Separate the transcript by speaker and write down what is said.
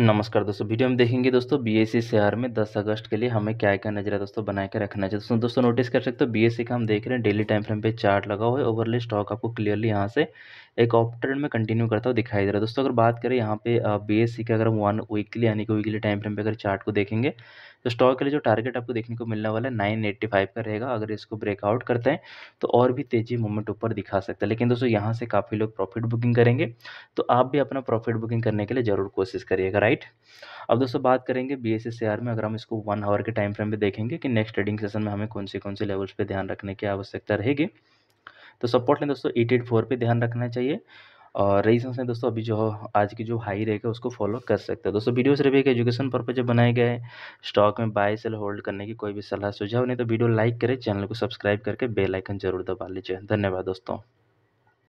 Speaker 1: नमस्कार दोस्तों वीडियो में देखेंगे दोस्तों बीएससी शहर में 10 अगस्त के लिए हमें क्या क्या नजरा दोस्तों बनाए के रखना चाहिए दोस्तों दोस्तों नोटिस कर सकते हो बीएससी का हम देख रहे हैं डेली टाइम फ्रेम पे चार्ट लगा हुआ है ओवरली स्टॉक आपको क्लियरली यहाँ से एक ऑप्टेड में कंटिन्यू करता हुआ दिखाई दे रहा है दोस्तों अगर बात करें यहाँ पे बी का अगर हम वन वीकली यानी कि वीकली टाइम फ्रेम पर अगर चार्ट को देखेंगे तो स्टॉक के लिए जो टारगेट आपको देखने को मिलने वाला है नाइन का रहेगा अगर इसको ब्रेकआउट करते हैं तो और भी तेजी मूवमेंट ऊपर दिखा सकता है लेकिन दोस्तों यहाँ से काफ़ी लोग प्रॉफिट बुकिंग करेंगे तो आप भी अपना प्रॉफिट बुकिंग करने के लिए ज़रूर कोशिश करिएगा राइट अब दोस्तों बात करेंगे बी एस में अगर हम इसको वन आवर के टाइम फ्रेम पे देखेंगे कि नेक्स्ट ट्रेडिंग सेशन में हमें कौन से कौन से लेवल्स पे ध्यान रखने की आवश्यकता रहेगी तो सपोर्ट लें दोस्तों एट एट फोर पर ध्यान रखना चाहिए और रीजन ने दोस्तों अभी जो आज की जो हाई रहेगा उसको फॉलो कर सकते हैं दोस्तों वीडियो सिर्फ एक एजुकेशन पर्पज बनाए गए स्टॉक में बाय सेल होल्ड करने की कोई भी सलाह सुझाव नहीं तो वीडियो लाइक करें चैनल को सब्सक्राइब करके बेलाइकन जरूर दबा लीजिए धन्यवाद दोस्तों